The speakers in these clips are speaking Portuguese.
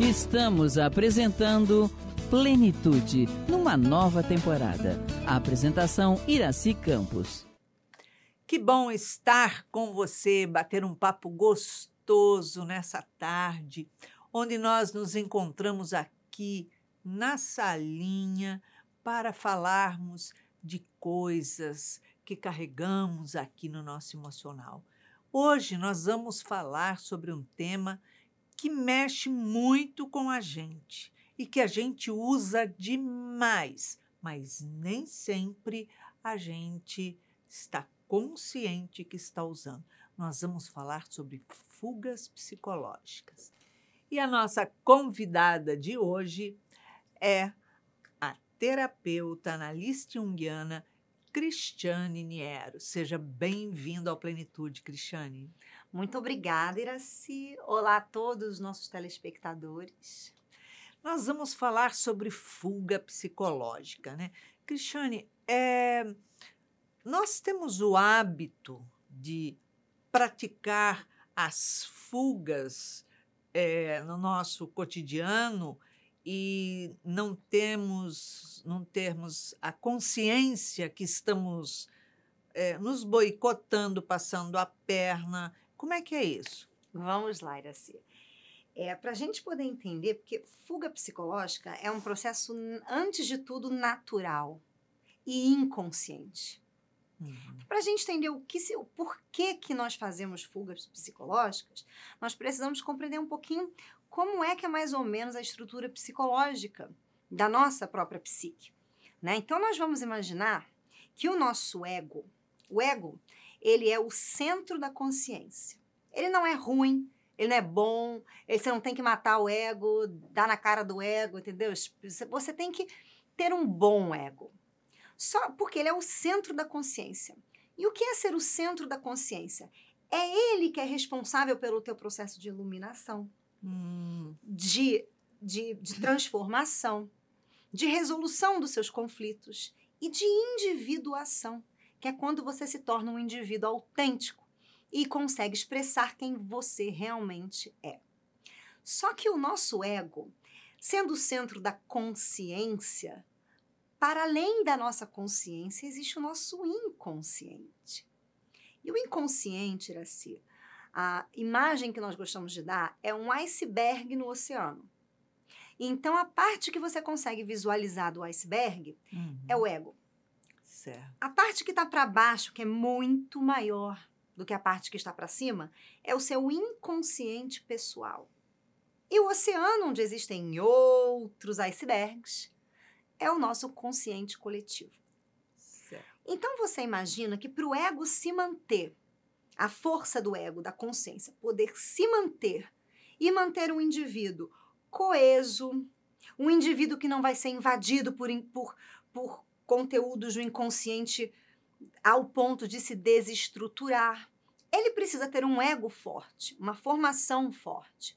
Estamos apresentando Plenitude, numa nova temporada. A apresentação Iraci Campos. Que bom estar com você, bater um papo gostoso nessa tarde, onde nós nos encontramos aqui na salinha para falarmos de coisas que carregamos aqui no nosso emocional. Hoje nós vamos falar sobre um tema que mexe muito com a gente e que a gente usa demais, mas nem sempre a gente está consciente que está usando. Nós vamos falar sobre fugas psicológicas. E a nossa convidada de hoje é a terapeuta, analista junguiana Cristiane Niero. Seja bem-vinda ao Plenitude, Cristiane. Muito obrigada, Iraci. Olá a todos os nossos telespectadores. Nós vamos falar sobre fuga psicológica, né? Cristiane, é... nós temos o hábito de praticar as fugas é, no nosso cotidiano e não temos não termos a consciência que estamos é, nos boicotando, passando a perna, como é que é isso? Vamos lá, Iraci. É, para a gente poder entender, porque fuga psicológica é um processo, antes de tudo, natural e inconsciente. Uhum. Para a gente entender o que, o porquê que nós fazemos fugas psicológicas, nós precisamos compreender um pouquinho como é que é mais ou menos a estrutura psicológica da nossa própria psique. Né? Então, nós vamos imaginar que o nosso ego, o ego ele é o centro da consciência. Ele não é ruim, ele não é bom, você não tem que matar o ego, dar na cara do ego, entendeu? Você tem que ter um bom ego. Só porque ele é o centro da consciência. E o que é ser o centro da consciência? É ele que é responsável pelo teu processo de iluminação, hum. de, de, de transformação, de resolução dos seus conflitos e de individuação que é quando você se torna um indivíduo autêntico e consegue expressar quem você realmente é. Só que o nosso ego, sendo o centro da consciência, para além da nossa consciência existe o nosso inconsciente. E o inconsciente, Iraci, a imagem que nós gostamos de dar é um iceberg no oceano. Então, a parte que você consegue visualizar do iceberg uhum. é o ego. Certo. A parte que está para baixo, que é muito maior do que a parte que está para cima, é o seu inconsciente pessoal. E o oceano, onde existem outros icebergs, é o nosso consciente coletivo. Certo. Então você imagina que para o ego se manter, a força do ego, da consciência, poder se manter e manter um indivíduo coeso, um indivíduo que não vai ser invadido por, por, por conteúdos do inconsciente ao ponto de se desestruturar. Ele precisa ter um ego forte, uma formação forte.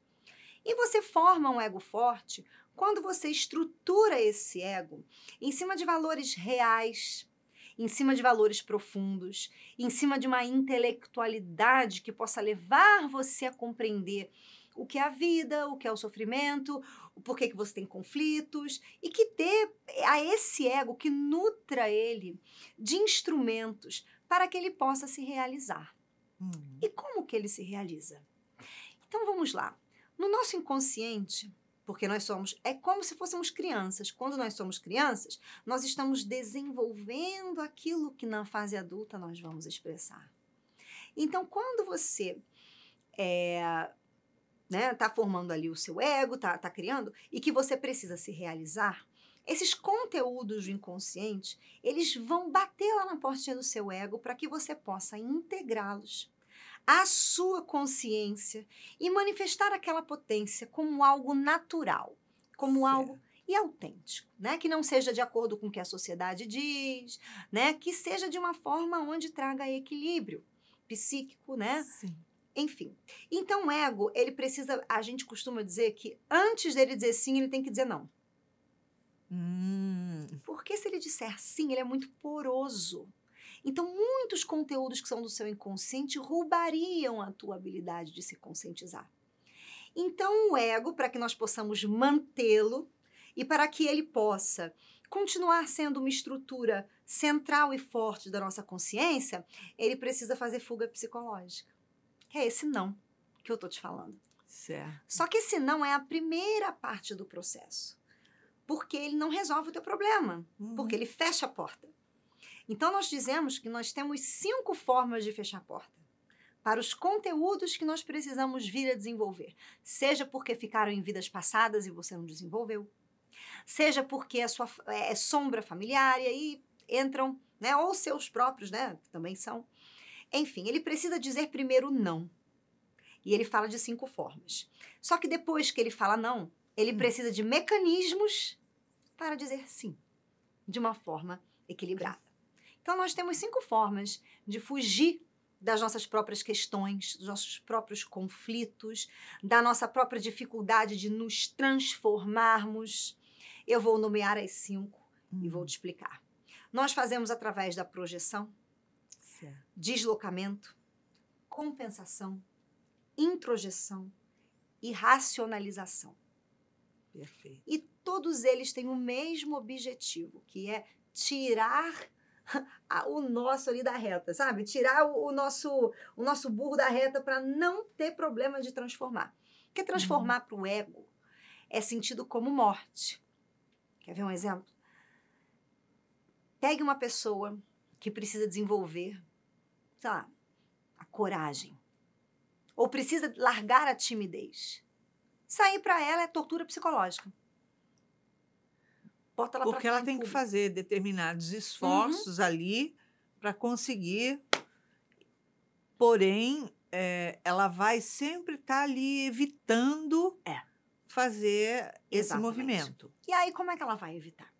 E você forma um ego forte quando você estrutura esse ego em cima de valores reais, em cima de valores profundos, em cima de uma intelectualidade que possa levar você a compreender o que é a vida, o que é o sofrimento, o porquê que você tem conflitos e que dê a esse ego, que nutra ele de instrumentos para que ele possa se realizar. Uhum. E como que ele se realiza? Então vamos lá. No nosso inconsciente, porque nós somos, é como se fôssemos crianças. Quando nós somos crianças, nós estamos desenvolvendo aquilo que na fase adulta nós vamos expressar. Então, quando você é, né? Tá formando ali o seu ego, tá, tá criando, e que você precisa se realizar. Esses conteúdos do inconsciente, eles vão bater lá na portinha do seu ego para que você possa integrá-los à sua consciência e manifestar aquela potência como algo natural, como certo. algo e autêntico, né? Que não seja de acordo com o que a sociedade diz, né? Que seja de uma forma onde traga equilíbrio psíquico, né? Sim. Enfim. Então, o ego, ele precisa. A gente costuma dizer que antes dele dizer sim, ele tem que dizer não. Hum. Porque se ele disser sim, ele é muito poroso. Então, muitos conteúdos que são do seu inconsciente roubariam a tua habilidade de se conscientizar. Então, o ego, para que nós possamos mantê-lo e para que ele possa continuar sendo uma estrutura central e forte da nossa consciência, ele precisa fazer fuga psicológica. É esse não que eu tô te falando. Certo. Só que esse não é a primeira parte do processo. Porque ele não resolve o teu problema. Uhum. Porque ele fecha a porta. Então, nós dizemos que nós temos cinco formas de fechar a porta para os conteúdos que nós precisamos vir a desenvolver. Seja porque ficaram em vidas passadas e você não desenvolveu, seja porque é, sua, é sombra familiar e aí entram, né, ou seus próprios, né, também são, enfim, ele precisa dizer primeiro não. E ele fala de cinco formas. Só que depois que ele fala não, ele hum. precisa de mecanismos para dizer sim, de uma forma equilibrada. Então, nós temos cinco formas de fugir das nossas próprias questões, dos nossos próprios conflitos, da nossa própria dificuldade de nos transformarmos. Eu vou nomear as cinco hum. e vou hum. te explicar. Nós fazemos através da projeção, Deslocamento, compensação, introjeção e racionalização. Perfeito. E todos eles têm o mesmo objetivo, que é tirar o nosso ali da reta, sabe? Tirar o, nosso o nosso burro da reta para não ter problema de transformar. Porque transformar uhum. para o ego é sentido como morte. Quer ver um exemplo? Pegue uma pessoa que precisa desenvolver sei lá, a coragem. Ou precisa largar a timidez. Sair para ela é tortura psicológica. Bota ela Porque ela tem público. que fazer determinados esforços uhum. ali para conseguir. Porém, é, ela vai sempre estar tá ali evitando é. fazer Exatamente. esse movimento. E aí, como é que ela vai evitar?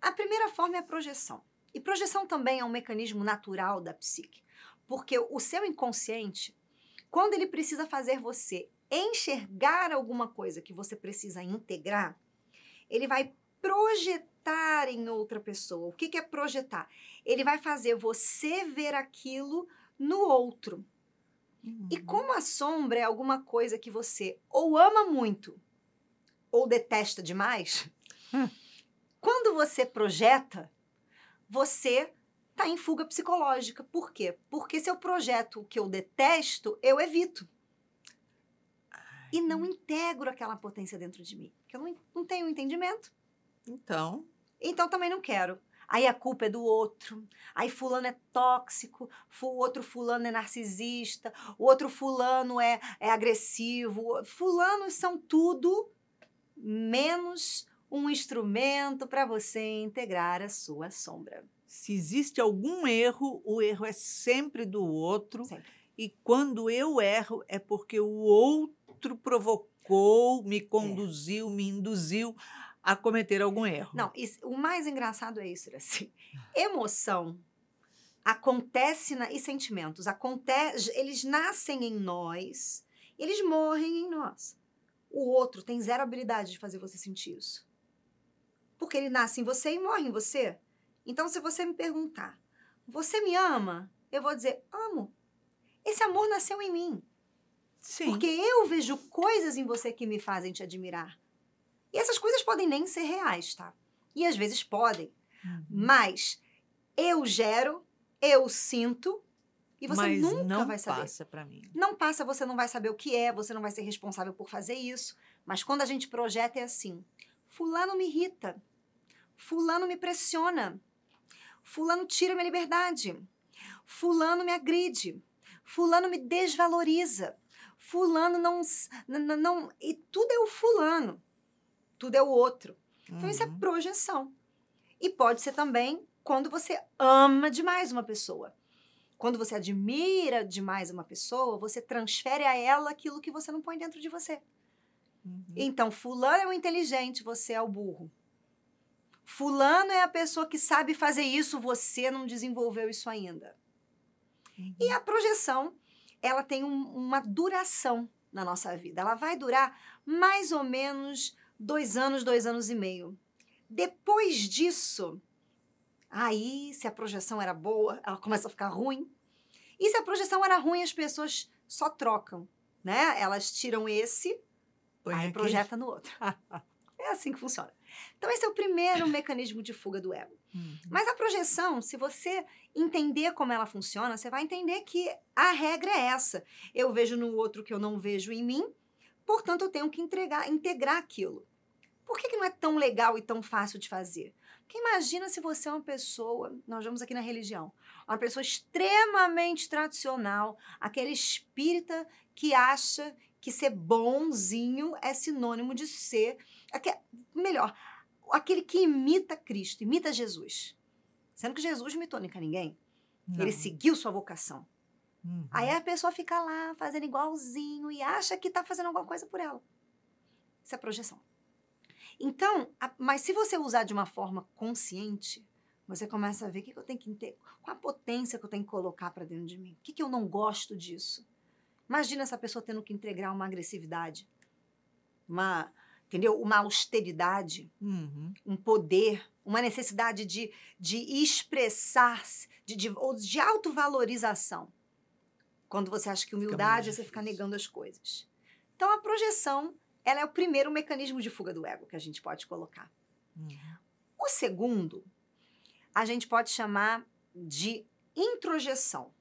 A primeira forma é a projeção. E projeção também é um mecanismo natural da psique. Porque o seu inconsciente, quando ele precisa fazer você enxergar alguma coisa que você precisa integrar, ele vai projetar em outra pessoa. O que, que é projetar? Ele vai fazer você ver aquilo no outro. Uhum. E como a sombra é alguma coisa que você ou ama muito ou detesta demais, hum. quando você projeta, você está em fuga psicológica. Por quê? Porque se eu projeto o que eu detesto, eu evito. E não integro aquela potência dentro de mim. Porque eu não, não tenho entendimento. Então. Então também não quero. Aí a culpa é do outro. Aí fulano é tóxico, o outro fulano é narcisista, o outro fulano é, é agressivo. Fulanos são tudo menos um instrumento para você integrar a sua sombra se existe algum erro, o erro é sempre do outro. Sempre. E quando eu erro, é porque o outro provocou, me é. conduziu, é. me induziu a cometer algum erro. Não, isso, o mais engraçado é isso, assim. Emoção acontece na, e sentimentos acontece, eles nascem em nós, eles morrem em nós. O outro tem zero habilidade de fazer você sentir isso. Porque ele nasce em você e morre em você. Então, se você me perguntar, você me ama? Eu vou dizer, amo. Esse amor nasceu em mim. Sim. Porque eu vejo coisas em você que me fazem te admirar. E essas coisas podem nem ser reais, tá? E às vezes podem. Uhum. Mas eu gero, eu sinto e você Mas nunca não vai saber. Não passa para mim. Não passa, você não vai saber o que é, você não vai ser responsável por fazer isso. Mas quando a gente projeta é assim: fulano me irrita, fulano me pressiona, Fulano tira minha liberdade. Fulano me agride. Fulano me desvaloriza. Fulano não, não, não. E tudo é o fulano. Tudo é o outro. Então, uhum. isso é uhum. projeção. E pode ser também quando você ama demais uma pessoa. Quando você admira demais uma pessoa, você transfere a ela aquilo que você não põe dentro de você. Uhum. Então, fulano é o inteligente, você é o burro. Fulano é a pessoa que sabe fazer isso, você não desenvolveu isso ainda. Uhum. E a projeção, ela tem um, uma duração na nossa vida. Ela vai durar mais ou menos dois anos, dois anos e meio. Depois disso, aí se a projeção era boa, ela começa a ficar ruim. E se a projeção era ruim, as pessoas só trocam, né? Elas tiram esse, e aí aqui. projeta no outro. é assim que funciona. Então, esse é o primeiro mecanismo de fuga do ego. Uhum. Mas a projeção, se você entender como ela funciona, você vai entender que a regra é essa. Eu vejo no outro que eu não vejo em mim, portanto, eu tenho que entregar, integrar aquilo. Por que, que não é tão legal e tão fácil de fazer? Porque imagina se você é uma pessoa, nós vamos aqui na religião, uma pessoa extremamente tradicional, aquele espírita que acha que ser bonzinho é sinônimo de ser melhor, aquele que imita Cristo, imita Jesus. Sendo que Jesus imitou nunca ninguém. Não. Ele seguiu sua vocação. Uhum. Aí a pessoa fica lá fazendo igualzinho e acha que está fazendo alguma coisa por ela. Isso é projeção. Então, a, mas se você usar de uma forma consciente, você começa a ver o que, que eu tenho que ter, qual a potência que eu tenho que colocar para dentro de mim, o que, que eu não gosto disso. Imagina essa pessoa tendo que integrar uma agressividade, uma, entendeu? Uma austeridade, uhum. um poder, uma necessidade de, de expressar-se, de, de, ou de autovalorização. Quando você acha que humildade, é você fica negando as coisas. Então, a projeção, ela é o primeiro mecanismo de fuga do ego que a gente pode colocar. Uhum. O segundo, a gente pode chamar de introjeção.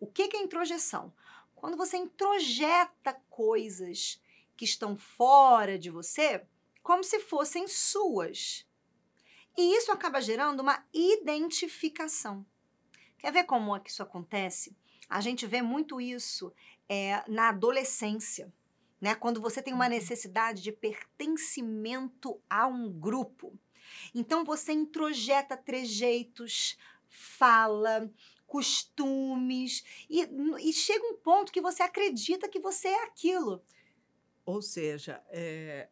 O que, que é introjeção? Quando você introjeta coisas que estão fora de você como se fossem suas. E isso acaba gerando uma identificação. Quer ver como é que isso acontece? A gente vê muito isso é, na adolescência, né? quando você tem uma uhum. necessidade de pertencimento a um grupo. Então você introjeta trejeitos, fala, costumes, e, e chega um ponto que você acredita que você é aquilo. Ou seja, é,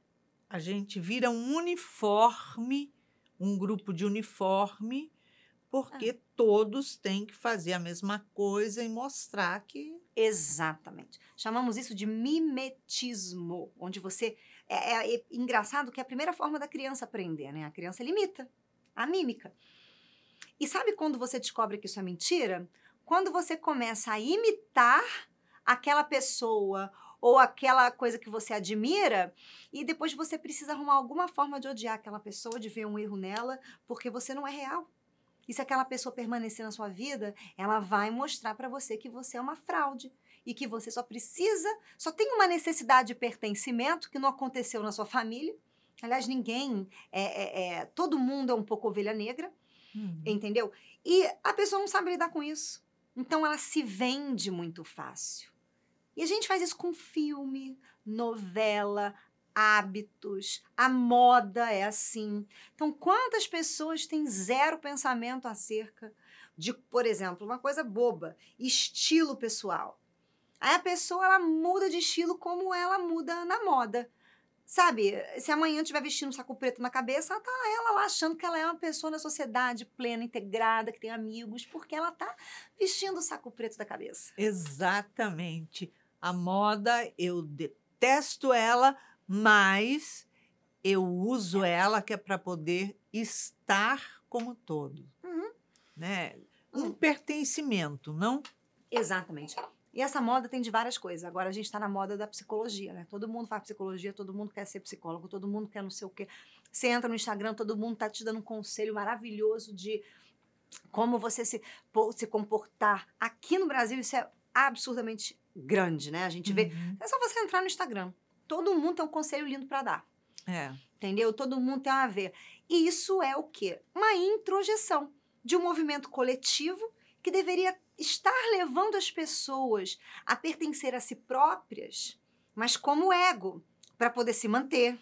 a gente vira um uniforme, um grupo de uniforme, porque ah. todos têm que fazer a mesma coisa e mostrar que. Exatamente. Chamamos isso de mimetismo, onde você. É, é, é engraçado que é a primeira forma da criança aprender, né? A criança limita a mímica. E sabe quando você descobre que isso é mentira? Quando você começa a imitar aquela pessoa ou aquela coisa que você admira, e depois você precisa arrumar alguma forma de odiar aquela pessoa, de ver um erro nela, porque você não é real. E se aquela pessoa permanecer na sua vida, ela vai mostrar para você que você é uma fraude e que você só precisa, só tem uma necessidade de pertencimento que não aconteceu na sua família. Aliás, ninguém é, é, é todo mundo é um pouco ovelha negra, uhum. entendeu? E a pessoa não sabe lidar com isso. Então ela se vende muito fácil. E a gente faz isso com filme, novela, hábitos, a moda é assim. Então, quantas pessoas têm zero pensamento acerca de, por exemplo, uma coisa boba, estilo pessoal? Aí a pessoa ela muda de estilo como ela muda na moda. Sabe, se amanhã tiver vestindo um saco preto na cabeça, ela tá ela lá achando que ela é uma pessoa na sociedade plena, integrada, que tem amigos, porque ela tá vestindo o saco preto da cabeça. Exatamente. A moda, eu detesto ela, mas eu uso ela que é para poder estar como todo. Uhum. Né? Um uhum. pertencimento, não? Exatamente. E essa moda tem de várias coisas. Agora a gente está na moda da psicologia, né? Todo mundo faz psicologia, todo mundo quer ser psicólogo, todo mundo quer não sei o quê. Você entra no Instagram, todo mundo está te dando um conselho maravilhoso de como você se, se comportar. Aqui no Brasil isso é absurdamente grande, né? A gente vê. Uhum. É só você entrar no Instagram. Todo mundo tem um conselho lindo para dar. É. Entendeu? Todo mundo tem a ver. E isso é o quê? Uma introjeção de um movimento coletivo que deveria estar levando as pessoas a pertencer a si próprias, mas como ego, para poder se manter,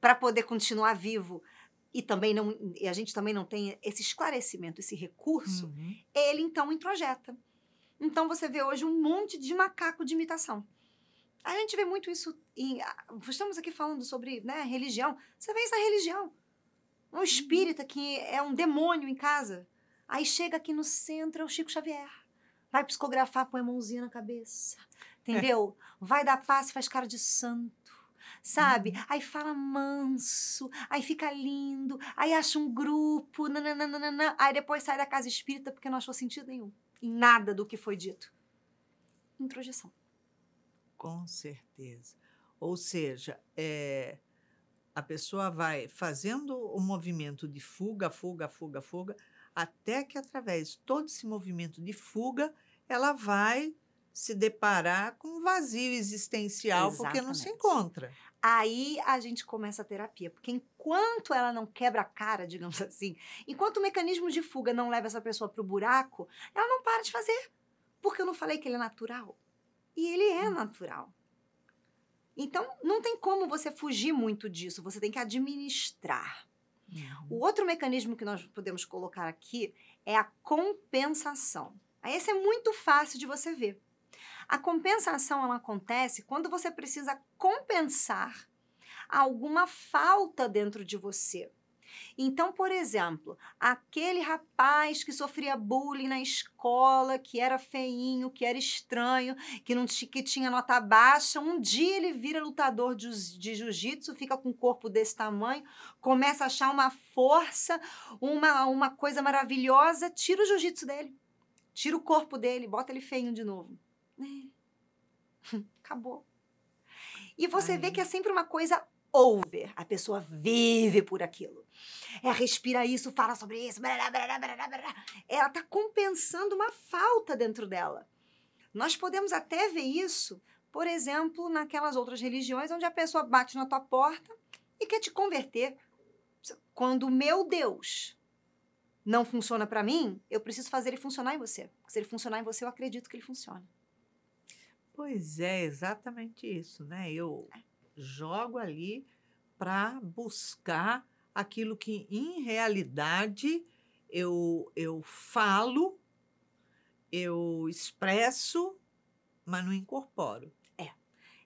para poder continuar vivo. E também não, e a gente também não tem esse esclarecimento, esse recurso, uhum. ele então introjeta. Então você vê hoje um monte de macaco de imitação. A gente vê muito isso em. Ah, estamos aqui falando sobre né, religião. Você vê isso na religião. Um uhum. espírita que é um demônio em casa. Aí chega aqui no centro é o Chico Xavier. Vai psicografar, põe a mãozinha na cabeça. Entendeu? É. Vai dar passe, faz cara de santo. Sabe? Uhum. Aí fala manso, aí fica lindo, aí acha um grupo, nananana, aí depois sai da casa espírita porque não achou sentido nenhum em nada do que foi dito. Introjeção. Com certeza. Ou seja, é, a pessoa vai fazendo o movimento de fuga, fuga, fuga, fuga, até que através de todo esse movimento de fuga, ela vai se deparar com um vazio existencial Exatamente. porque não se encontra. Aí a gente começa a terapia, porque em enquanto ela não quebra a cara, digamos assim, enquanto o mecanismo de fuga não leva essa pessoa para o buraco, ela não para de fazer. Porque eu não falei que ele é natural. E ele é hum. natural. Então, não tem como você fugir muito disso, você tem que administrar. O uhum. outro mecanismo que nós podemos colocar aqui é a compensação. Esse é muito fácil de você ver. A compensação ela acontece quando você precisa compensar alguma falta dentro de você. Então, por exemplo, aquele rapaz que sofria bullying na escola, que era feinho, que era estranho, que não que tinha nota baixa, um dia ele vira lutador de, de jiu-jitsu, fica com um corpo desse tamanho, começa a achar uma força, uma, uma coisa maravilhosa, tira o jiu-jitsu dele, tira o corpo dele, bota ele feinho de novo. É. Acabou. E você Ai. vê que é sempre uma coisa over. A pessoa vive por aquilo. É respira isso, fala sobre isso. Ela está compensando uma falta dentro dela. Nós podemos até ver isso, por exemplo, naquelas outras religiões onde a pessoa bate na tua porta e quer te converter. Quando o meu Deus não funciona para mim, eu preciso fazer ele funcionar em você. Porque se ele funcionar em você, eu acredito que ele funciona. Pois é, exatamente isso, né? Eu. É jogo ali para buscar aquilo que em realidade eu, eu falo, eu expresso, mas não incorporo. É.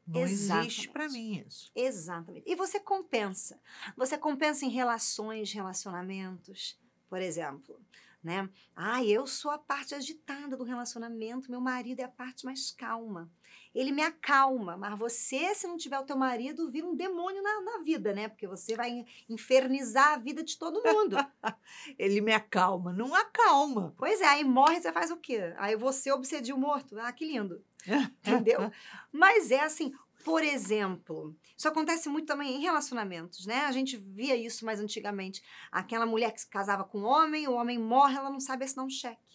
Não Exatamente. existe para mim isso. Exatamente. E você compensa. Você compensa em relações, relacionamentos, por exemplo. Né? Ah, eu sou a parte agitada do relacionamento, meu marido é a parte mais calma ele me acalma. Mas você, se não tiver o teu marido, vira um demônio na, na vida, né? Porque você vai infernizar a vida de todo mundo. ele me acalma. Não acalma. Pois é, aí morre, você faz o quê? Aí você obsediu morto. Ah, que lindo. Entendeu? Mas é assim, por exemplo, isso acontece muito também em relacionamentos, né? A gente via isso mais antigamente. Aquela mulher que se casava com um homem, o homem morre, ela não sabe assinar um cheque.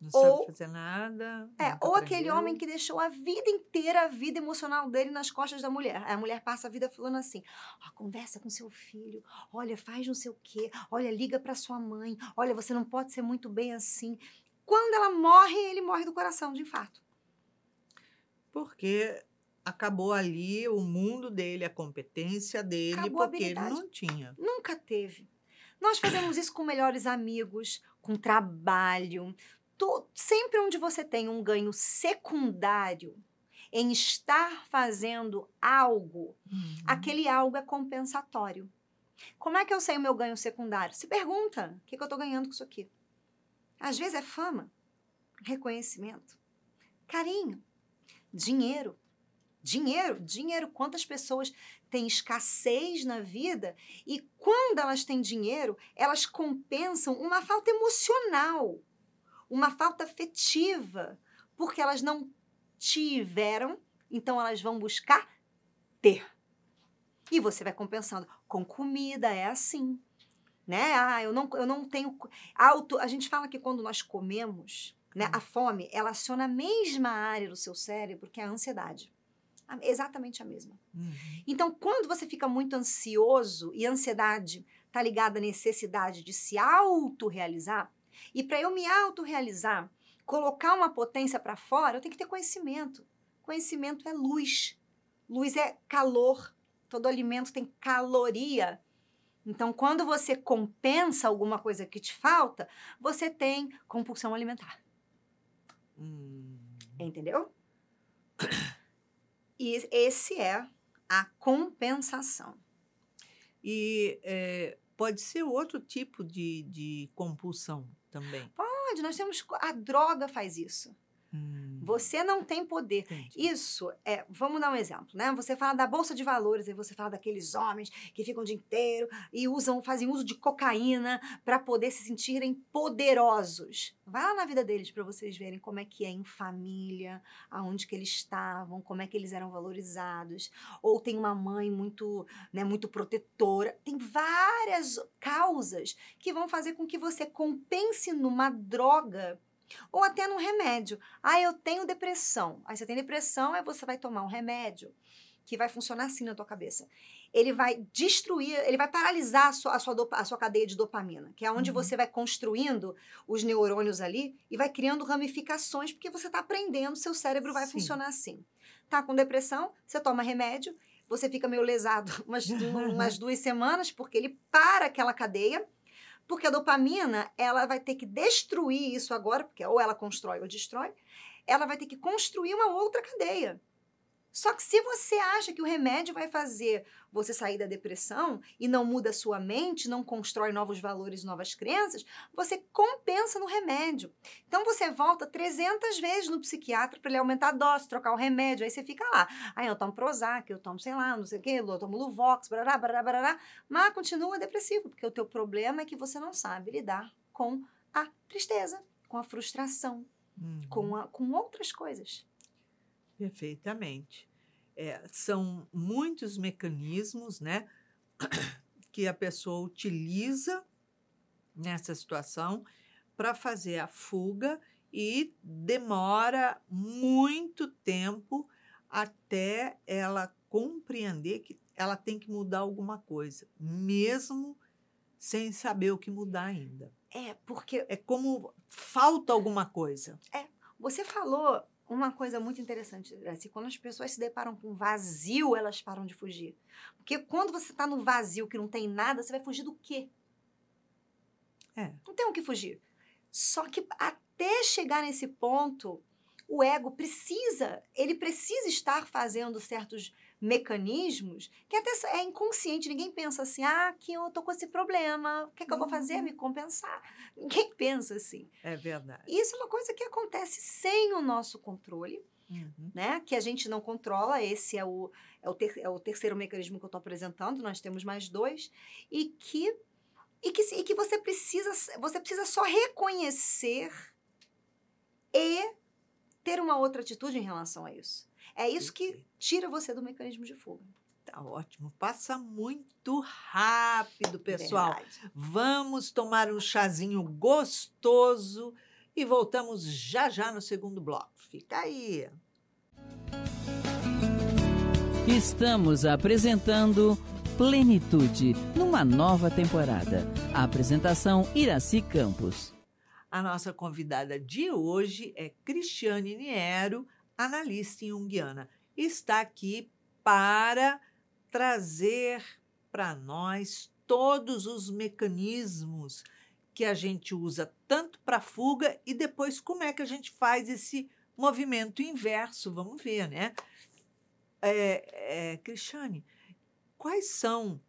Não ou, sabe fazer nada. É, ou aquele homem que deixou a vida inteira, a vida emocional dele nas costas da mulher. a mulher passa a vida falando assim: oh, conversa com seu filho, olha, faz não sei o quê, olha, liga para sua mãe, olha, você não pode ser muito bem assim. Quando ela morre, ele morre do coração, de infarto. Porque acabou ali o mundo dele, a competência dele, acabou porque ele não tinha. Nunca teve. Nós fazemos isso com melhores amigos, com trabalho, tu, sempre onde você tem um ganho secundário em estar fazendo algo, uhum. aquele algo é compensatório. Como é que eu sei o meu ganho secundário? Se pergunta, o que, que eu estou ganhando com isso aqui? Às vezes é fama, reconhecimento, carinho, dinheiro. Dinheiro, dinheiro, quantas pessoas têm escassez na vida e quando elas têm dinheiro, elas compensam uma falta emocional uma falta afetiva, porque elas não tiveram, então elas vão buscar ter. E você vai compensando. Com comida é assim. Né? Ah, eu não, eu não tenho. Auto, a gente fala que quando nós comemos, né, a fome, ela aciona a mesma área do seu cérebro que a ansiedade. Exatamente a mesma. Uhum. Então, quando você fica muito ansioso e a ansiedade está ligada à necessidade de se autorrealizar, e para eu me autorrealizar, colocar uma potência para fora, eu tenho que ter conhecimento. Conhecimento é luz. Luz é calor. Todo alimento tem caloria. Então, quando você compensa alguma coisa que te falta, você tem compulsão alimentar. Hum. Entendeu? E esse é a compensação. E é, pode ser outro tipo de, de compulsão, também. Pode, nós temos. A droga faz isso. Hum. Você não tem poder. Entendi. Isso é, vamos dar um exemplo, né? Você fala da bolsa de valores, e você fala daqueles homens que ficam o dia inteiro e usam, fazem uso de cocaína para poder se sentirem poderosos. Vai lá na vida deles para vocês verem como é que é em família, aonde que eles estavam, como é que eles eram valorizados, ou tem uma mãe muito, né, muito protetora. Tem várias causas que vão fazer com que você compense numa droga ou até num remédio. Ah, eu tenho depressão. Aí você tem depressão, aí você vai tomar um remédio que vai funcionar assim na tua cabeça. Ele vai destruir, ele vai paralisar a sua, a sua, a sua cadeia de dopamina, que é onde uhum. você vai construindo os neurônios ali e vai criando ramificações, porque você está aprendendo, seu cérebro vai Sim. funcionar assim. Tá com depressão, você toma remédio, você fica meio lesado umas, umas duas semanas, porque ele para aquela cadeia porque a dopamina, ela vai ter que destruir isso agora, porque ou ela constrói ou destrói, ela vai ter que construir uma outra cadeia. Só que se você acha que o remédio vai fazer você sair da depressão e não muda sua mente, não constrói novos valores, novas crenças, você compensa no remédio. Então você volta 300 vezes no psiquiatra para ele aumentar a dose, trocar o remédio, aí você fica lá. Aí ah, eu tomo Prozac, eu tomo sei lá, não sei o quê, eu tomo Luvox, brará, brará, brará, mas continua depressivo, porque o teu problema é que você não sabe lidar com a tristeza, com a frustração, uhum. com, a, com outras coisas. Perfeitamente. É, são muitos mecanismos né, que a pessoa utiliza nessa situação para fazer a fuga e demora muito tempo até ela compreender que ela tem que mudar alguma coisa, mesmo sem saber o que mudar ainda. É, porque. É como falta alguma coisa. É. Você falou uma coisa muito interessante, é assim, quando as pessoas se deparam com vazio, elas param de fugir. Porque quando você está no vazio que não tem nada, você vai fugir do quê? É. Não tem o que fugir. Só que até chegar nesse ponto, o ego precisa, ele precisa estar fazendo certos mecanismos que até é inconsciente. Ninguém pensa assim, ah, que eu tô com esse problema, o que, é que eu vou fazer? Uhum. Me compensar. Ninguém pensa assim. É verdade. Isso é uma coisa que acontece sem o nosso controle. Uhum. Né? Que a gente não controla, esse é o, é o, ter, é o terceiro mecanismo que eu estou apresentando, nós temos mais dois, e que, e que, e que você, precisa, você precisa só reconhecer e ter uma outra atitude em relação a isso. É isso que tira você do mecanismo de fuga. Tá ótimo. Passa muito rápido, pessoal. Verdade. Vamos tomar um chazinho gostoso e voltamos já já no segundo bloco. Fica aí. Estamos apresentando Plenitude numa nova temporada. A apresentação Iraci Campos. A nossa convidada de hoje é Cristiane Niero analista junguiana, está aqui para trazer para nós todos os mecanismos que a gente usa tanto para fuga e depois como é que a gente faz esse movimento inverso, vamos ver, né? É, é Cristiane, quais são?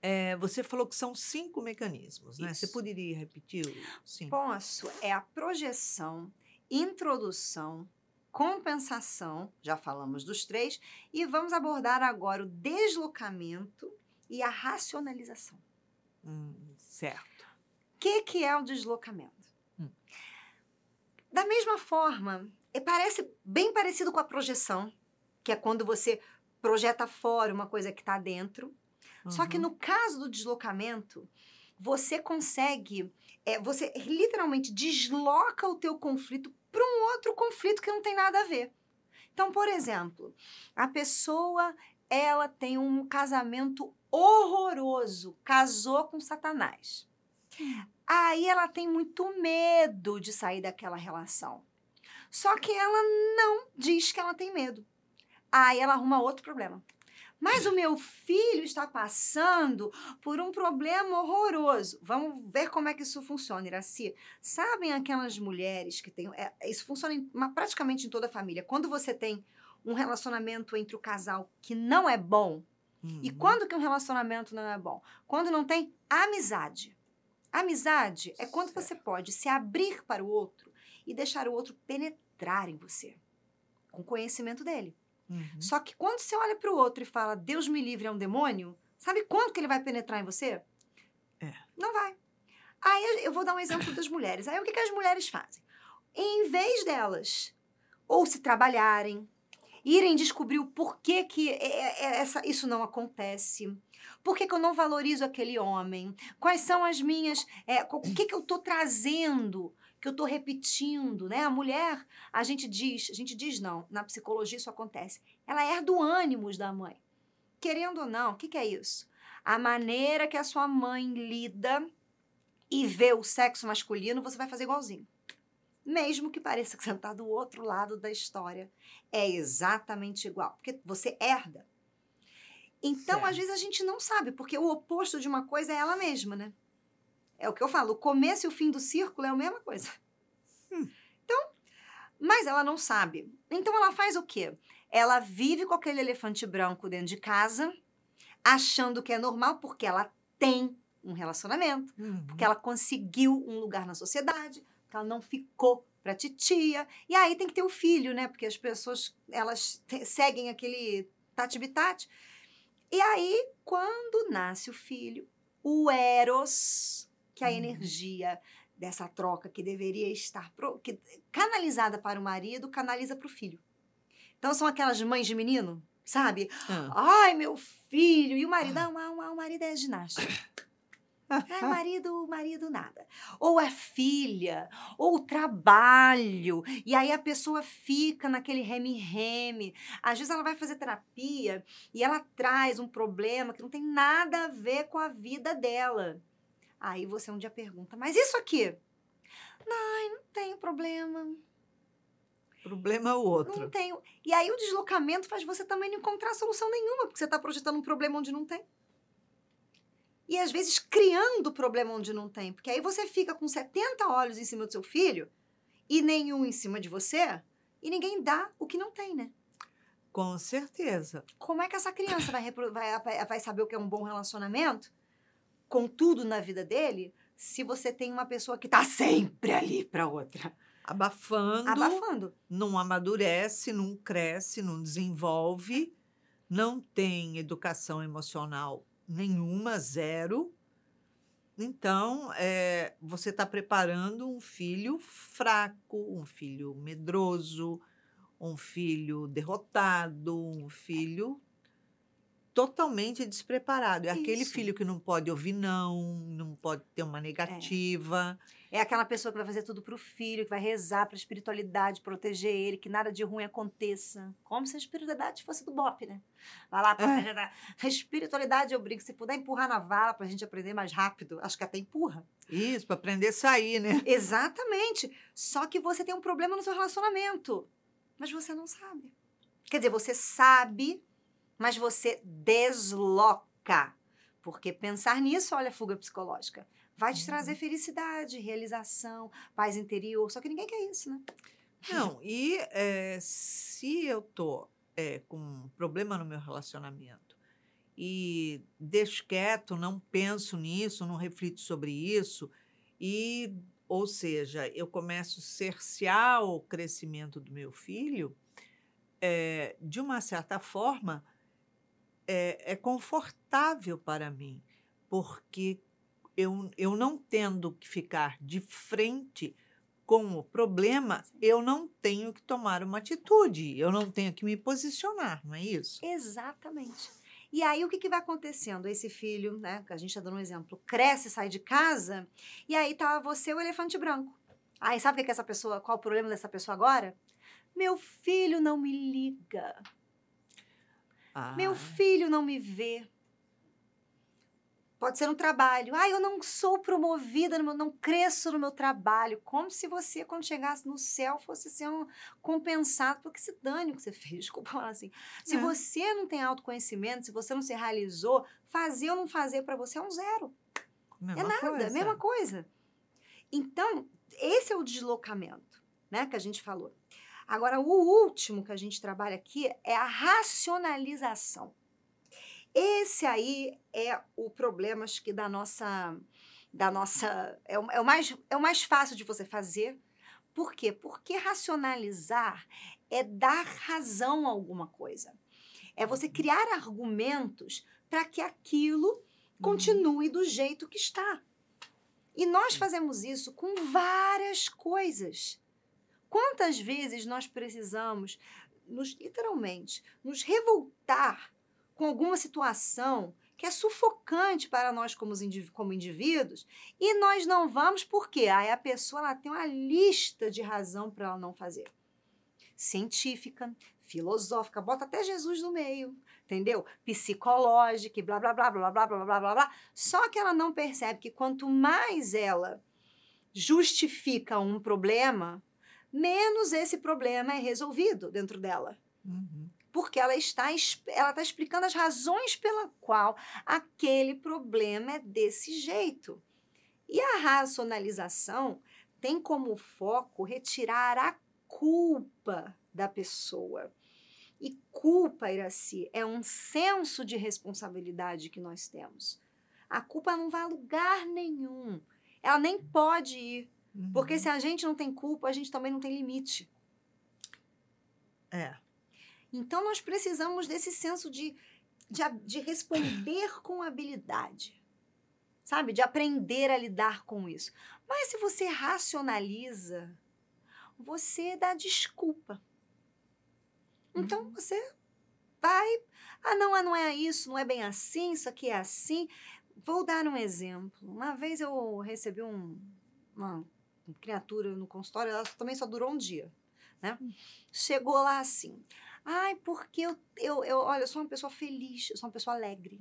É, você falou que são cinco mecanismos, né? Isso. Você poderia repetir? Sim. Posso. É a projeção, introdução, compensação, já falamos dos três, e vamos abordar agora o deslocamento e a racionalização. Hum, certo. O que, que é o deslocamento? Hum. Da mesma forma, é parece bem parecido com a projeção, que é quando você projeta fora uma coisa que está dentro. Uhum. Só que uhum. no caso do deslocamento, você consegue, é, você literalmente desloca o teu conflito para um outro conflito que não tem nada a ver. Então, por exemplo, a pessoa ela tem um casamento horroroso, casou com Satanás. Aí ela tem muito medo de sair daquela relação. Só que ela não diz que ela tem medo. Aí ela arruma outro problema. Mas o meu filho está passando por um problema horroroso. Vamos ver como é que isso funciona, Iraci. Sabem aquelas mulheres que têm. É, isso funciona em, praticamente em toda a família. Quando você tem um relacionamento entre o casal que não é bom, uhum. e quando que um relacionamento não é bom? Quando não tem amizade. Amizade é quando você pode se abrir para o outro e deixar o outro penetrar em você com o conhecimento dele. Uhum. Só que quando você olha para o outro e fala, Deus me livre, é um demônio, sabe quando que ele vai penetrar em você? É. Não vai. Aí eu vou dar um exemplo das mulheres. Aí o que, que as mulheres fazem? Em vez delas ou se trabalharem, irem descobrir o porquê que é, é, é, essa, isso não acontece, por que, que eu não valorizo aquele homem, quais são as minhas, é, o que, que eu estou trazendo que eu estou repetindo, né? A mulher, a gente diz, a gente diz não, na psicologia isso acontece, ela herda o ânimos da mãe. Querendo ou não, o que, que é isso? A maneira que a sua mãe lida e vê o sexo masculino, você vai fazer igualzinho. Mesmo que pareça que você está do outro lado da história. É exatamente igual, porque você herda. Então, certo. às vezes, a gente não sabe, porque o oposto de uma coisa é ela mesma, né? É o que eu falo, o começo e o fim do círculo é a mesma coisa. Hum. Então, mas ela não sabe. Então ela faz o quê? Ela vive com aquele elefante branco dentro de casa, achando que é normal porque ela tem um relacionamento, uhum. porque ela conseguiu um lugar na sociedade, porque ela não ficou para titia. E aí tem que ter o um filho, né? Porque as pessoas elas seguem aquele tatibitate. E aí, quando nasce o filho, o Eros que a uhum. energia dessa troca que deveria estar pro, que, canalizada para o marido, canaliza para o filho. Então são aquelas mães de menino, sabe? Ah. Ai, meu filho! E o marido, ah. ah o marido é ginástica. É marido, marido nada. Ou é filha, ou trabalho. E aí a pessoa fica naquele reme-reme. Às vezes ela vai fazer terapia e ela traz um problema que não tem nada a ver com a vida dela. Aí você um dia pergunta, mas isso aqui? Não, não tem problema. Problema é o outro. Não tenho. E aí o deslocamento faz você também não encontrar solução nenhuma, porque você está projetando um problema onde não tem. E às vezes criando problema onde não tem, porque aí você fica com 70 olhos em cima do seu filho e nenhum em cima de você, e ninguém dá o que não tem, né? Com certeza. Como é que essa criança vai, vai, vai saber o que é um bom relacionamento com tudo na vida dele se você tem uma pessoa que está sempre ali para outra. Abafando, abafando. Não amadurece, não cresce, não desenvolve, não tem educação emocional nenhuma, zero. Então, é, você está preparando um filho fraco, um filho medroso, um filho derrotado, um filho totalmente despreparado. É Isso. aquele filho que não pode ouvir não, não pode ter uma é. negativa. É, é aquela pessoa que vai fazer tudo para o filho, que vai rezar para a espiritualidade, proteger ele, que nada de ruim aconteça. Como se a espiritualidade fosse do BOP, né? Vai lá, pra... é. a espiritualidade eu brinco, se puder empurrar na vala para a gente aprender mais rápido, acho que até empurra. Isso, para aprender a sair, né? Exatamente. Só que você tem um problema no seu relacionamento, mas você não sabe. Quer dizer, você sabe, mas você desloca. Porque pensar nisso, olha a fuga psicológica, vai te trazer uhum. felicidade, realização, paz interior. Só que ninguém quer isso, né? Não, e é, se eu tô é, com um problema no meu relacionamento e deixo quieto, não penso nisso, não reflito sobre isso, e, ou seja, eu começo a cercear o crescimento do meu filho, é, de uma certa forma, é, é confortável para mim, porque eu, eu não tendo que ficar de frente com o problema, eu não tenho que tomar uma atitude, eu não tenho que me posicionar, não é isso? Exatamente. E aí o que, que vai acontecendo? Esse filho, né, que a gente está dando um exemplo, cresce, sai de casa, e aí tá você o elefante branco. Aí sabe o que, é que essa pessoa, qual o problema dessa pessoa agora? Meu filho não me liga. Ah. Meu filho não me vê. Pode ser no trabalho. Ah, eu não sou promovida, meu, não cresço no meu trabalho. Como se você, quando chegasse no céu, fosse ser um compensado por se dane o que você fez. Desculpa falar assim. Se é. você não tem autoconhecimento, se você não se realizou, fazer ou não fazer para você é um zero. Mesma é nada, coisa. mesma coisa. Então, esse é o deslocamento né, que a gente falou. Agora, o último que a gente trabalha aqui é a racionalização. Esse aí é o problema acho que da nossa da nossa é o, é o mais é o mais fácil de você fazer. Por quê? Porque racionalizar é dar razão a alguma coisa. É você uhum. criar argumentos para que aquilo uhum. continue do jeito que está. E nós fazemos isso com várias coisas. Quantas vezes nós precisamos nos literalmente nos revoltar com alguma situação que é sufocante para nós como, como indivíduos e nós não vamos porque aí a pessoa ela tem uma lista de razão para ela não fazer. Científica, filosófica, bota até Jesus no meio, entendeu? Psicológica, blá blá blá blá blá blá blá blá blá. Só que ela não percebe que quanto mais ela justifica um problema, menos esse problema é resolvido dentro dela. Uhum. Porque ela está, ela está explicando as razões pela qual aquele problema é desse jeito. E a racionalização tem como foco retirar a culpa da pessoa. E culpa, Iraci, é um senso de responsabilidade que nós temos. A culpa não vai a lugar nenhum. Ela nem pode ir, porque uhum. se a gente não tem culpa, a gente também não tem limite. É. Então nós precisamos desse senso de, de, de responder com habilidade sabe? De aprender a lidar com isso. Mas se você racionaliza, você dá desculpa. Então uhum. você vai, ah não, ah, não é isso, não é bem assim, isso aqui é assim. Vou dar um exemplo. Uma vez eu recebi um, uma criatura no consultório, ela também só durou um dia. Né? Chegou lá assim. Ai, porque eu, eu, eu, olha, eu sou uma pessoa feliz, eu sou uma pessoa alegre.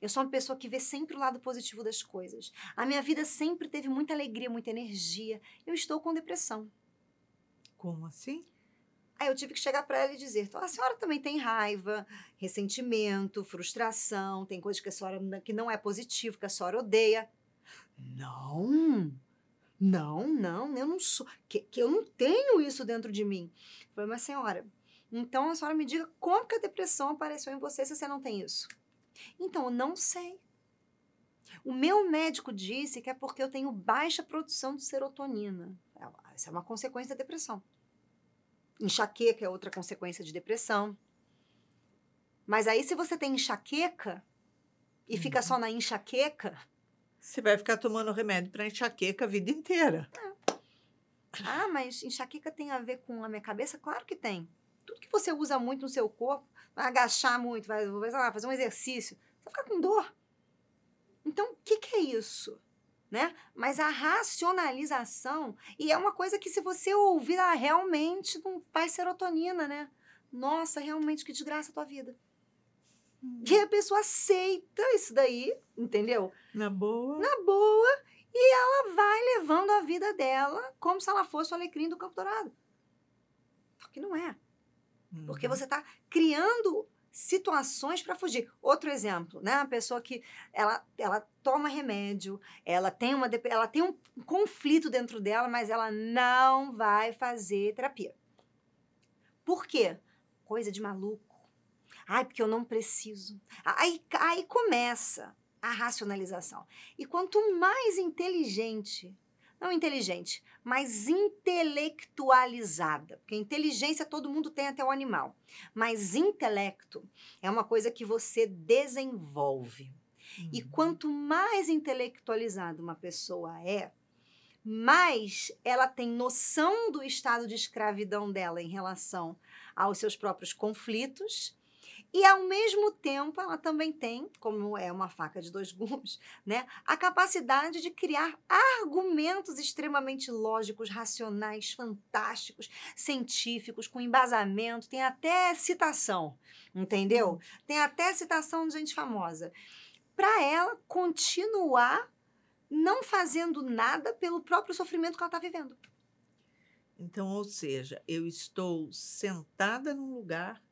Eu sou uma pessoa que vê sempre o lado positivo das coisas. A minha vida sempre teve muita alegria, muita energia. Eu estou com depressão. Como assim? Aí eu tive que chegar para ela e dizer: então, a senhora também tem raiva, ressentimento, frustração, tem coisas que a senhora que não é positivo, que a senhora odeia. Não! Não, não, eu não sou. Que, que eu não tenho isso dentro de mim. Foi uma senhora, então a senhora me diga como que a depressão apareceu em você se você não tem isso? Então, eu não sei. O meu médico disse que é porque eu tenho baixa produção de serotonina. Essa é, é uma consequência da depressão. Enxaqueca é outra consequência de depressão. Mas aí, se você tem enxaqueca e uhum. fica só uhum. na enxaqueca, você vai ficar tomando remédio para enxaqueca a vida inteira. Ah. ah, mas enxaqueca tem a ver com a minha cabeça? Claro que tem. Tudo que você usa muito no seu corpo, vai agachar muito, vai, vai lá, fazer um exercício, você vai ficar com dor. Então, o que, que é isso? Né? Mas a racionalização, e é uma coisa que se você ouvir, ah, realmente não faz serotonina, né? Nossa, realmente que desgraça a tua vida. Hum. E a pessoa aceita isso daí, entendeu? Na boa. Na boa. E ela vai levando a vida dela como se ela fosse o alecrim do campo dourado. Só que não é. Porque uhum. você está criando situações para fugir. Outro exemplo, né? pessoa que ela, ela toma remédio, ela tem uma ela tem um conflito dentro dela, mas ela não vai fazer terapia. Por quê? Coisa de maluco. Ai, porque eu não preciso. Aí, aí começa a racionalização. E quanto mais inteligente, não inteligente, mais intelectualizada, porque inteligência todo mundo tem até o animal, mas intelecto é uma coisa que você desenvolve. Uhum. E quanto mais intelectualizada uma pessoa é, mais ela tem noção do estado de escravidão dela em relação aos seus próprios conflitos e ao mesmo tempo, ela também tem, como é uma faca de dois gumes, né, a capacidade de criar argumentos extremamente lógicos, racionais, fantásticos, científicos, com embasamento, tem até citação, entendeu? Uhum. Tem até citação de gente famosa. Para ela continuar não fazendo nada pelo próprio sofrimento que ela está vivendo. Então, ou seja, eu estou sentada num lugar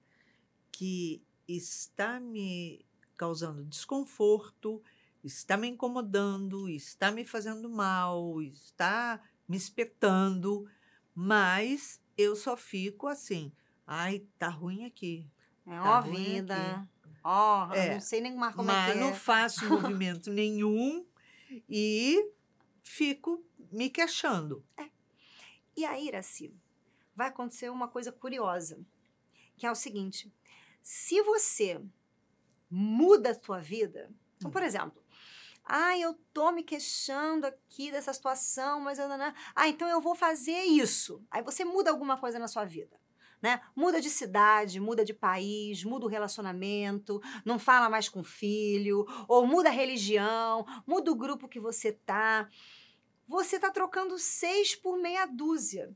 que está me causando desconforto, está me incomodando, está me fazendo mal, está me espetando, mas eu só fico assim, ai, tá ruim aqui. É, tá ó, vida. Ó, é, não sei nem como é mas é que não é. faço movimento nenhum e fico me queixando. É. E aí, Iraci, vai acontecer uma coisa curiosa, que é o seguinte, se você muda a sua vida, então, por hum. exemplo, ah, eu tô me queixando aqui dessa situação, mas eu não, não. Ah, então eu vou fazer isso. Aí você muda alguma coisa na sua vida. Né? Muda de cidade, muda de país, muda o relacionamento, não fala mais com o filho, ou muda a religião, muda o grupo que você tá. Você tá trocando seis por meia dúzia.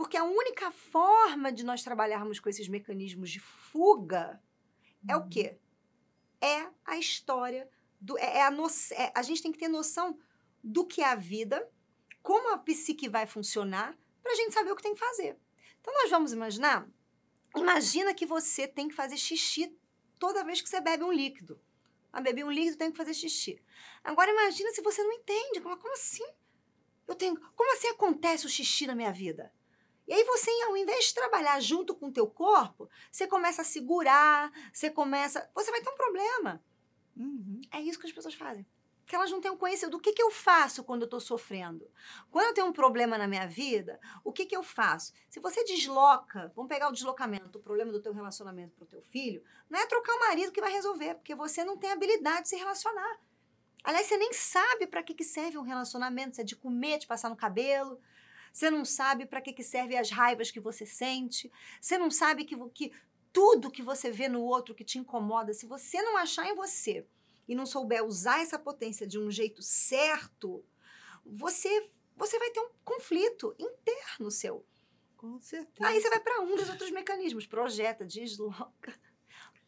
Porque a única forma de nós trabalharmos com esses mecanismos de fuga é o uhum. quê? É a história do é, é a, no, é, a gente tem que ter noção do que é a vida, como a psique vai funcionar, para a gente saber o que tem que fazer. Então nós vamos imaginar, imagina que você tem que fazer xixi toda vez que você bebe um líquido. A ah, beber um líquido, tenho que fazer xixi. Agora imagina se você não entende, como, como assim? Eu tenho, como assim acontece o xixi na minha vida? E aí você, ao invés de trabalhar junto com o teu corpo, você começa a segurar, você começa... Você vai ter um problema. Uhum. É isso que as pessoas fazem. Porque elas não têm o conhecimento do que, que eu faço quando eu estou sofrendo. Quando eu tenho um problema na minha vida, o que, que eu faço? Se você desloca, vamos pegar o deslocamento, o problema do teu relacionamento para o teu filho, não é trocar o marido que vai resolver, porque você não tem habilidade de se relacionar. Aliás, você nem sabe para que, que serve um relacionamento, se é de comer, de passar no cabelo. Você não sabe para que, que servem as raivas que você sente. Você não sabe que, que tudo que você vê no outro que te incomoda, se você não achar em você e não souber usar essa potência de um jeito certo, você você vai ter um conflito interno seu. Com certeza. Aí você vai para um dos outros mecanismos, projeta, desloca.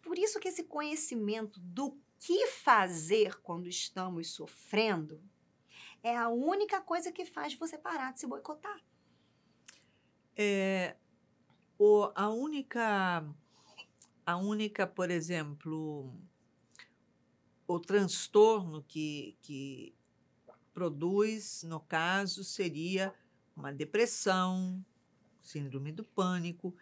Por isso que esse conhecimento do que fazer quando estamos sofrendo é a única coisa que faz você parar de se boicotar. É, o, a única, a única, por exemplo, o transtorno que, que produz, no caso, seria uma depressão, síndrome do pânico.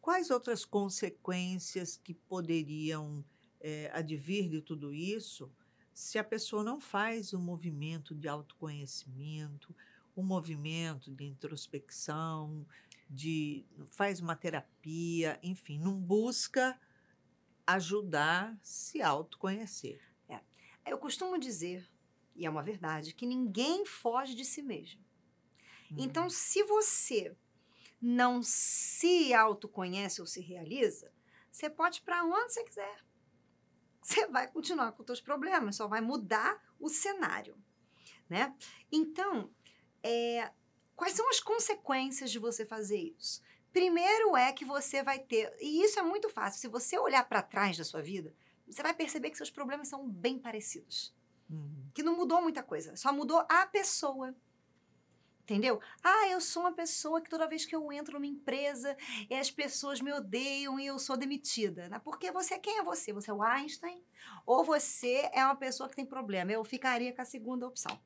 Quais outras consequências que poderiam é, advir de tudo isso? se a pessoa não faz um movimento de autoconhecimento, um movimento de introspecção, de faz uma terapia, enfim, não busca ajudar se autoconhecer. É. Eu costumo dizer, e é uma verdade, que ninguém foge de si mesmo. Hum. Então, uhum. se você não se autoconhece ou se realiza, você pode ir para onde você quiser você vai continuar com os seus problemas, só vai mudar o cenário, né? Então, é, quais são as consequências de você fazer isso? Primeiro é que você vai ter, e isso é muito fácil, se você olhar para trás da sua vida, você vai perceber que seus problemas são bem parecidos. Uhum. Que não mudou muita coisa, só mudou a pessoa. Entendeu? Ah, eu sou uma pessoa que toda vez que eu entro numa empresa, eh, as pessoas me odeiam e eu sou demitida. Né? Porque você, quem é você? Você é o Einstein? Ou você é uma pessoa que tem problema? Eu ficaria com a segunda opção.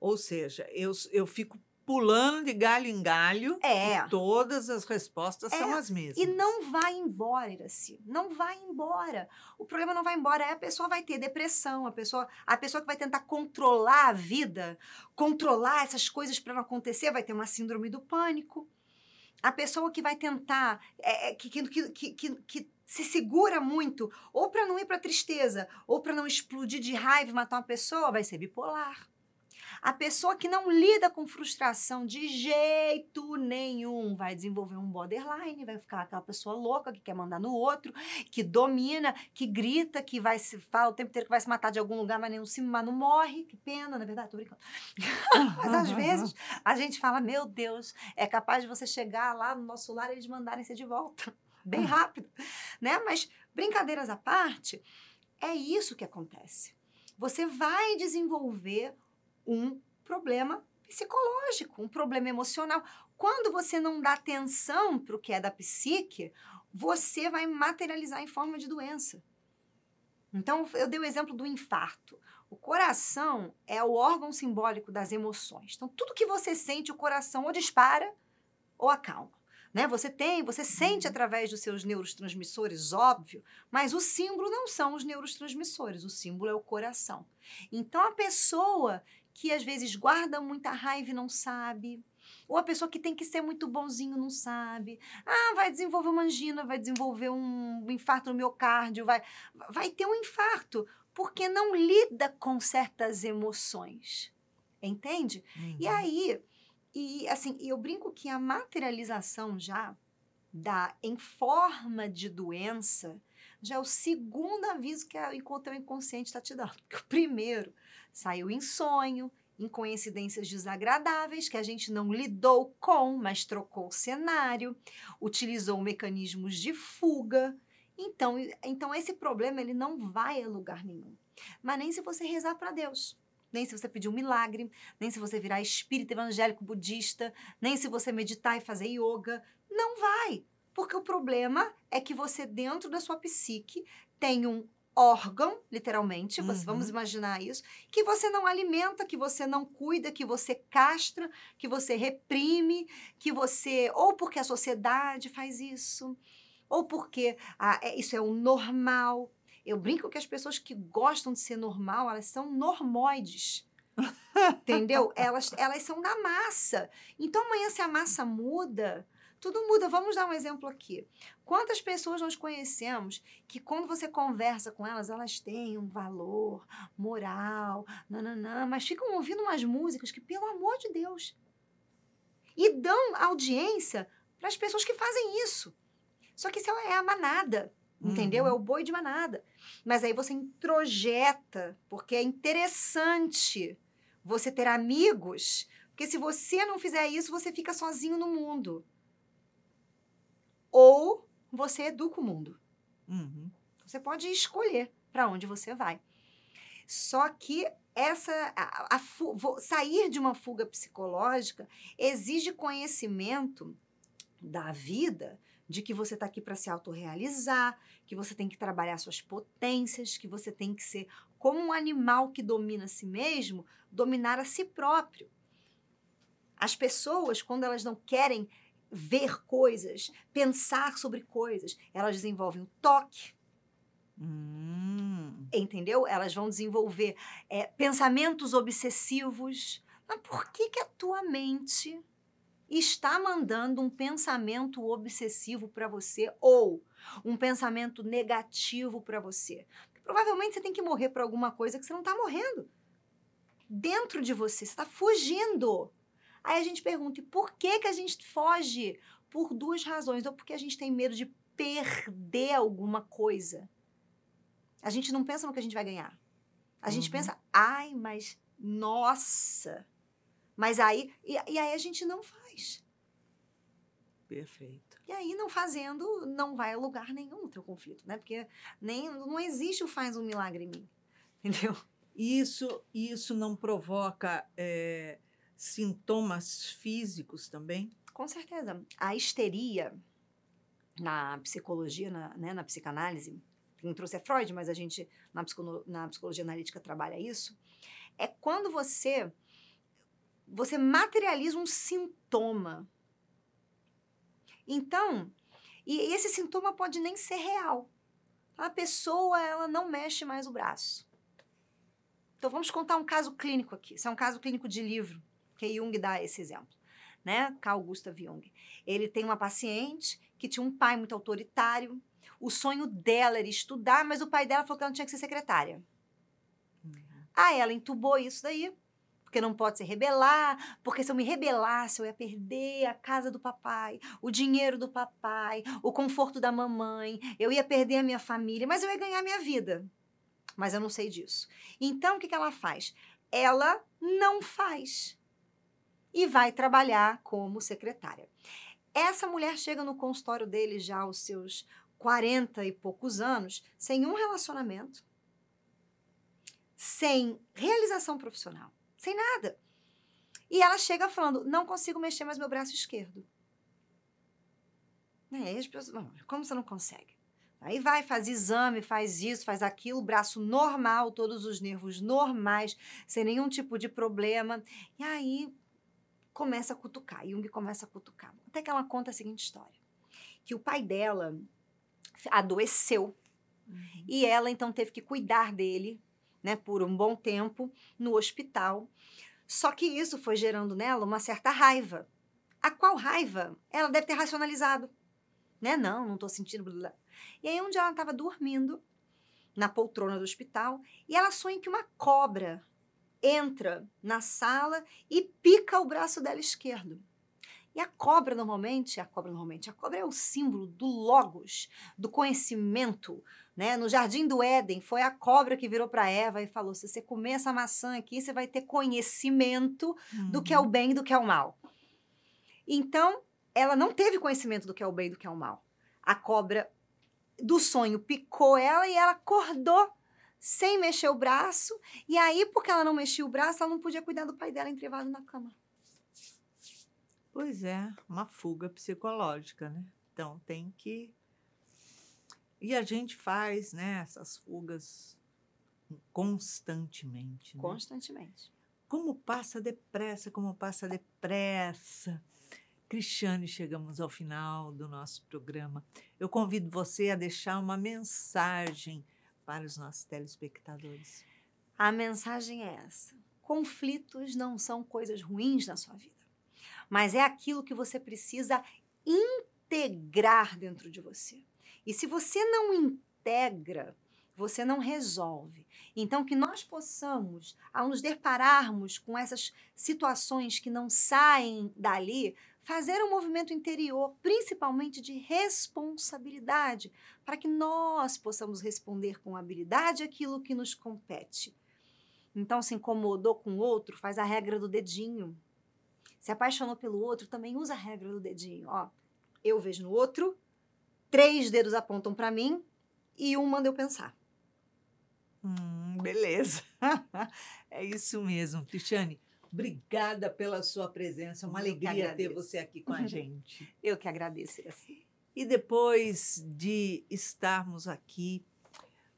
Ou seja, eu, eu fico pulando de galho em galho. É. E todas as respostas é. são as mesmas. E não vai embora, se não vai embora. O problema não vai embora, é a pessoa vai ter depressão, a pessoa, a pessoa que vai tentar controlar a vida, controlar essas coisas para não acontecer, vai ter uma síndrome do pânico. A pessoa que vai tentar, é, é que, que, que, que, que se segura muito, ou para não ir para tristeza, ou para não explodir de raiva e matar uma pessoa, vai ser bipolar. A pessoa que não lida com frustração de jeito nenhum vai desenvolver um borderline, vai ficar aquela pessoa louca que quer mandar no outro, que domina, que grita, que vai se fala o tempo inteiro que vai se matar de algum lugar, mas nenhum se mas não morre. Que pena, na é verdade, tô brincando. mas às vezes a gente fala, meu Deus, é capaz de você chegar lá no nosso lar e eles mandarem você de volta. Bem rápido, né? Mas brincadeiras à parte, é isso que acontece. Você vai desenvolver um problema psicológico, um problema emocional. Quando você não dá atenção para o que é da psique, você vai materializar em forma de doença. Então, eu dei o exemplo do infarto. O coração é o órgão simbólico das emoções. Então, tudo que você sente, o coração ou dispara ou acalma. Né? Você tem, você sente através dos seus neurotransmissores, óbvio, mas o símbolo não são os neurotransmissores, o símbolo é o coração. Então, a pessoa que às vezes guarda muita raiva e não sabe. Ou a pessoa que tem que ser muito bonzinho não sabe. Ah, vai desenvolver uma angina, vai desenvolver um infarto no miocárdio, vai, vai ter um infarto, porque não lida com certas emoções. Entende? Uhum. E aí, e assim, eu brinco que a materialização já dá em forma de doença já é o segundo aviso que o o inconsciente está te dando. Porque o primeiro Saiu em sonho, em coincidências desagradáveis que a gente não lidou com, mas trocou o cenário, utilizou mecanismos de fuga. Então, então esse problema ele não vai a lugar nenhum. Mas nem se você rezar para Deus, nem se você pedir um milagre, nem se você virar espírito evangélico budista, nem se você meditar e fazer yoga, não vai, porque o problema é que você dentro da sua psique tem um órgão, literalmente, uhum. vamos imaginar isso, que você não alimenta, que você não cuida, que você castra, que você reprime, que você. Ou porque a sociedade faz isso, ou porque ah, é, isso é o normal. Eu brinco que as pessoas que gostam de ser normal, elas são normoides. entendeu? Elas, elas são da massa. Então amanhã, se a massa muda tudo muda. Vamos dar um exemplo aqui. Quantas pessoas nós conhecemos que, quando você conversa com elas, elas têm um valor moral, nananã, mas ficam ouvindo umas músicas que, pelo amor de Deus, e dão audiência para as pessoas que fazem isso. Só que isso é, é a manada, entendeu? Uhum. É o boi de manada. Mas aí você introjeta, porque é interessante você ter amigos, porque se você não fizer isso, você fica sozinho no mundo ou você educa o mundo. Uhum. Você pode escolher para onde você vai. Só que essa a, a, sair de uma fuga psicológica exige conhecimento da vida, de que você está aqui para se autorrealizar, que você tem que trabalhar suas potências, que você tem que ser como um animal que domina a si mesmo, dominar a si próprio. As pessoas, quando elas não querem ver coisas, pensar sobre coisas. Elas desenvolvem o toque. Hum. Entendeu? Elas vão desenvolver é, pensamentos obsessivos. Mas por que, que a tua mente está mandando um pensamento obsessivo para você ou um pensamento negativo para você? Porque provavelmente você tem que morrer por alguma coisa que você não está morrendo. Dentro de você, você está fugindo Aí a gente pergunta, e por que, que a gente foge? Por duas razões. Ou porque a gente tem medo de perder alguma coisa. A gente não pensa no que a gente vai ganhar. A gente uhum. pensa, ai, mas nossa. Mas aí. E, e, aí a gente não faz. Perfeito. E aí, não fazendo, não vai a lugar nenhum o teu conflito, né? Porque nem, não existe o faz um milagre em mim. Entendeu? Isso, isso não provoca. É sintomas físicos também? Com certeza. A histeria na psicologia, na, né, na psicanálise, quem trouxe é Freud, mas a gente na, psicolo, na psicologia analítica trabalha isso, é quando você você materializa um sintoma. Então, e esse sintoma pode nem ser real. A pessoa ela não mexe mais o braço. Então vamos contar um caso clínico aqui. Isso é um caso clínico de livro porque Jung dá esse exemplo, né? Carl Gustav Jung. Ele tem uma paciente que tinha um pai muito autoritário. O sonho dela era estudar, mas o pai dela falou que ela não tinha que ser secretária. Uhum. Aí ah, ela entubou isso daí, porque não pode se rebelar, porque se eu me rebelasse eu ia perder a casa do papai, o dinheiro do papai, o conforto da mamãe, eu ia perder a minha família, mas eu ia ganhar a minha vida. Mas eu não sei disso. Então o que, que ela faz? Ela não faz e vai trabalhar como secretária. Essa mulher chega no consultório dele já aos seus 40 e poucos anos, sem um relacionamento, sem realização profissional, sem nada. E ela chega falando: não consigo mexer mais meu braço esquerdo. Né? as pessoas, como você não consegue? Aí vai, faz exame, faz isso, faz aquilo, braço normal, todos os nervos normais, sem nenhum tipo de problema. E aí começa a cutucar. Jung começa a cutucar. Até que ela conta a seguinte história: que o pai dela adoeceu uhum. e ela então teve que cuidar dele, né, por um bom tempo no hospital. Só que isso foi gerando nela uma certa raiva. A qual raiva ela deve ter racionalizado. Né? Não, não estou sentindo. Blá, blá. E aí, um dia ela estava dormindo na poltrona do hospital e ela sonha que uma cobra entra na sala e pica o braço dela esquerdo. E a cobra normalmente, a cobra normalmente, a cobra é o símbolo do logos, do conhecimento, né? No jardim do Éden, foi a cobra que virou para Eva e falou: "Se você comer essa maçã aqui, você vai ter conhecimento uhum. do que é o uhum. bem e do que é o mal". Então, ela não teve conhecimento do que é o bem e do que é o mal. A cobra do sonho picou ela e ela acordou sem mexer o braço. E aí, porque ela não mexia o braço, ela não podia cuidar do pai dela entrevado na cama. Pois é, uma fuga psicológica, né? Então tem que. E a gente faz né, essas fugas constantemente. Né? Constantemente. Como passa depressa, como passa depressa. Cristiane, chegamos ao final do nosso programa. Eu convido você a deixar uma mensagem para os nossos telespectadores? A mensagem é essa: conflitos não são coisas ruins na sua vida, mas é aquilo que você precisa integrar dentro de você. E se você não integra, você não resolve. Então, que nós possamos, ao nos depararmos com essas situações que não saem dali, fazer um movimento interior, principalmente de responsabilidade, para que nós possamos responder com habilidade aquilo que nos compete. Então, se incomodou com o outro, faz a regra do dedinho. Se apaixonou pelo outro, também usa a regra do dedinho. Ó, eu vejo no outro, três dedos apontam para mim e um manda eu pensar. Hum, beleza. é isso mesmo, Cristiane. Obrigada pela sua presença. É uma Eu alegria ter você aqui com a gente. Eu que agradeço. Assim. E depois de estarmos aqui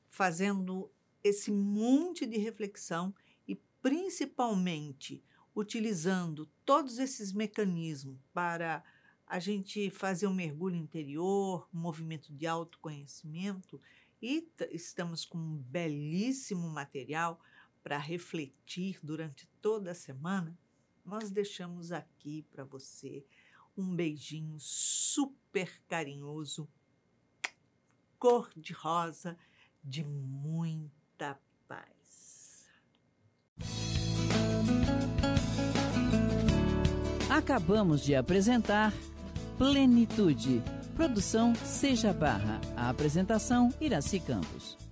fazendo esse monte de reflexão e principalmente utilizando todos esses mecanismos para a gente fazer um mergulho interior, um movimento de autoconhecimento, e estamos com um belíssimo material para refletir durante toda a semana, nós deixamos aqui para você um beijinho super carinhoso, cor-de-rosa, de muita paz. Acabamos de apresentar Plenitude. Produção Seja Barra. A apresentação Iraci Campos.